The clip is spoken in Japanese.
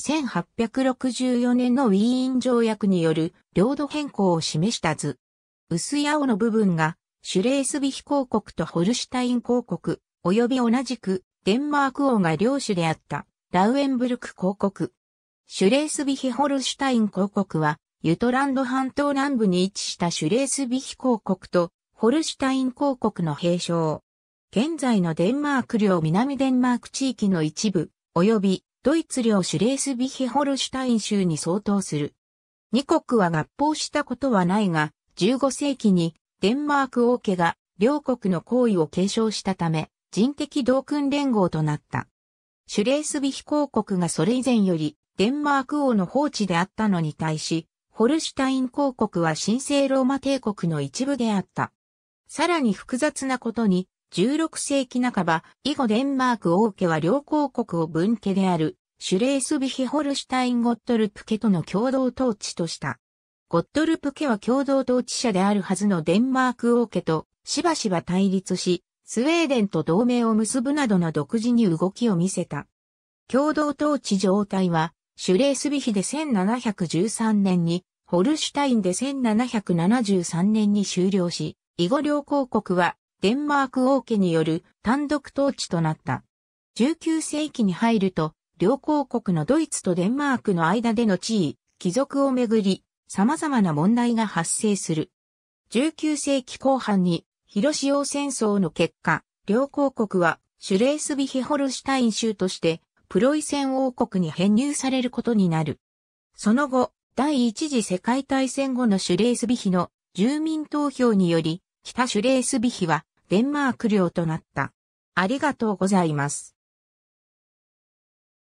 1864年のウィーン条約による領土変更を示した図。薄い青の部分がシュレースビヒ公国とホルシュタイン公国、及び同じくデンマーク王が領主であったラウエンブルク公国。シュレースビヒホルシュタイン公国はユトランド半島南部に位置したシュレースビヒ公国とホルシュタイン公国の併称。現在のデンマーク領南デンマーク地域の一部、及びドイツ領シュレースビヒホルシュタイン州に相当する。二国は合法したことはないが、15世紀にデンマーク王家が両国の行為を継承したため、人的同訓連合となった。シュレースビヒ公国がそれ以前よりデンマーク王の放置であったのに対し、ホルシュタイン公国は神聖ローマ帝国の一部であった。さらに複雑なことに、16世紀半ば、以後デンマーク王家は両公国を分家である、シュレースビヒホルシュタイン・ゴットルプ家との共同統治とした。ゴットルプ家は共同統治者であるはずのデンマーク王家としばしば対立し、スウェーデンと同盟を結ぶなどの独自に動きを見せた。共同統治状態は、シュレースビヒで1713年に、ホルシュタインで1773年に終了し、以後両公国はデンマーク王家による単独統治となった。19世紀に入ると、両公国のドイツとデンマークの間での地位、貴族をめぐり、様々な問題が発生する。19世紀後半に、広潮戦争の結果、両公国はシュレースビヒホルシュタイン州として、プロイセン王国に編入されることになる。その後、第一次世界大戦後のシュレースビヒの住民投票により、北シュレースビヒはデンマーク領となった。ありがとうございます。